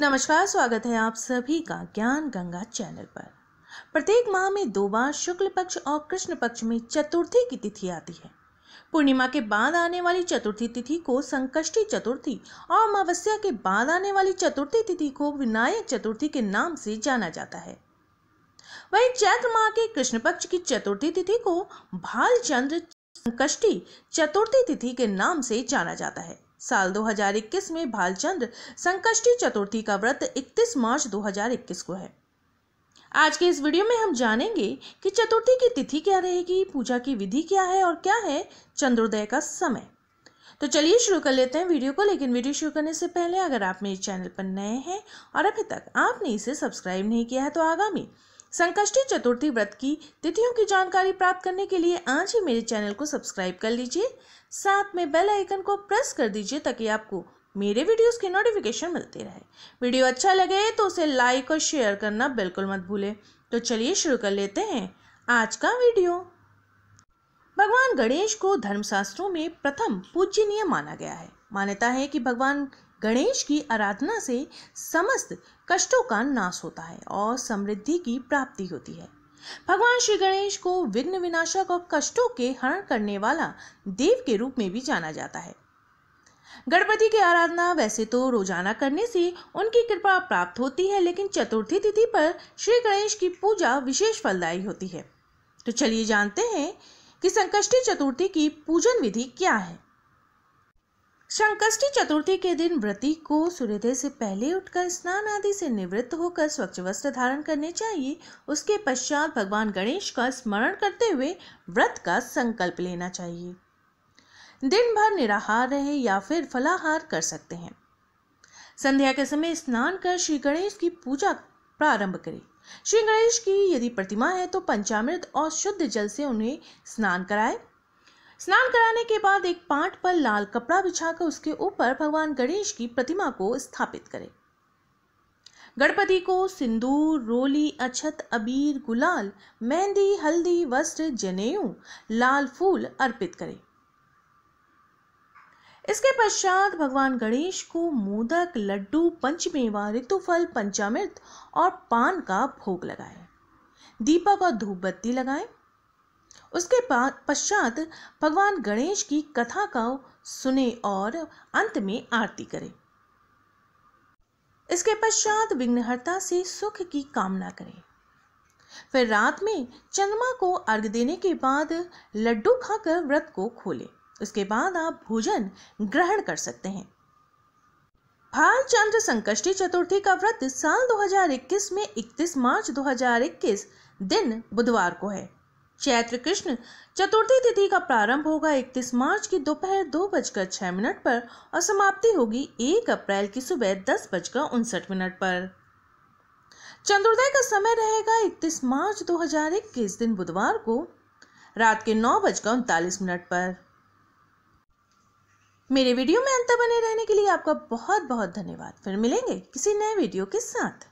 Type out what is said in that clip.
नमस्कार स्वागत है आप सभी का ज्ञान गंगा चैनल पर प्रत्येक माह में दो बार शुक्ल पक्ष और कृष्ण पक्ष में चतुर्थी की तिथि आती है पूर्णिमा के बाद आने वाली चतुर्थी तिथि को संकष्टी चतुर्थी और अमावस्या के बाद आने वाली चतुर्थी तिथि को विनायक चतुर्थी के नाम से जाना जाता है वही चैत्र माह के कृष्ण पक्ष की चतुर्थी तिथि को भालचंद्र संकष्टी चतुर्थी तिथि के नाम से जाना जाता है साल 2021 में भालचंद्र संकष्टी चतुर्थी का व्रत 31 मार्च 2021 को है आज के इस वीडियो में हम जानेंगे कि चतुर्थी की तिथि क्या रहेगी पूजा की विधि क्या है और क्या है चंद्रोदय का समय तो चलिए शुरू कर लेते हैं वीडियो को लेकिन वीडियो शुरू करने से पहले अगर आप मेरे चैनल पर नए हैं और अभी तक आपने इसे सब्सक्राइब नहीं किया है तो आगामी संकष्टी चतुर्थी व्रत की तिथियों की जानकारी प्राप्त करने के लिए आज ही मेरे चैनल को सब्सक्राइब कर लीजिए साथ में बेल आइकन को प्रेस कर दीजिए ताकि आपको मेरे वीडियोस की नोटिफिकेशन मिलती रहे वीडियो अच्छा लगे तो उसे लाइक और शेयर करना बिल्कुल मत भूलें तो चलिए शुरू कर लेते हैं आज का वीडियो भगवान गणेश को धर्मशास्त्रों में प्रथम पूजनीय माना गया है मान्यता है कि भगवान गणेश की आराधना से समस्त कष्टों का नाश होता है और समृद्धि की प्राप्ति होती है भगवान श्री गणेश को विघ्न विनाशक और कष्टों के हरण करने वाला देव के रूप में भी जाना जाता है गणपति की आराधना वैसे तो रोजाना करने से उनकी कृपा प्राप्त होती है लेकिन चतुर्थी तिथि पर श्री गणेश की पूजा विशेष फलदायी होती है तो चलिए जानते हैं कि संकष्टी चतुर्थी की पूजन विधि क्या है संकष्टी चतुर्थी के दिन व्रती को सूर्योदय से पहले उठकर स्नान आदि से निवृत्त होकर स्वच्छ वस्त्र धारण करने चाहिए उसके पश्चात भगवान गणेश का स्मरण करते हुए व्रत का संकल्प लेना चाहिए दिन भर निराहार रहे या फिर फलाहार कर सकते हैं संध्या के समय स्नान कर श्री गणेश की पूजा प्रारंभ करें श्री गणेश की यदि प्रतिमा है तो पंचामृत और शुद्ध जल से उन्हें स्नान कराएं स्नान कराने के बाद एक पाट पर लाल कपड़ा बिछाकर उसके ऊपर भगवान गणेश की प्रतिमा को स्थापित करें गणपति को सिंदूर रोली अछत अबीर गुलाल मेहंदी हल्दी वस्त्र जनेऊ लाल फूल अर्पित करें इसके पश्चात भगवान गणेश को मोदक लड्डू पंचमेवा ऋतुफल पंचामृत और पान का भोग लगाएं दीपक और धूप बत्ती लगाएं उसके पश्चात भगवान गणेश की कथा का सुने और अंत में आरती करें इसके पश्चात विघ्नहर्ता से सुख की कामना करें फिर रात में चंद्रमा को अर्घ देने के बाद लड्डू खाकर व्रत को खोलें उसके बाद आप भोजन ग्रहण कर सकते हैं भाल चंद्र संकष्टी चतुर्थी का व्रत साल 2021 में 31 मार्च 2021 दिन बुधवार को है चैत्र कृष्ण चतुर्थी तिथि का प्रारंभ होगा 31 मार्च की दोपहर दो, बजकर छह मिनट पर और समाप्ति होगी 1 अप्रैल की सुबह दस बजकर उनसठ मिनट पर चंद्रोदय का समय रहेगा 31 मार्च 2021 दिन बुधवार को रात के नौ बजकर उनतालीस मिनट पर मेरे वीडियो में अंत बने रहने के लिए आपका बहुत बहुत धन्यवाद फिर मिलेंगे किसी नए वीडियो के साथ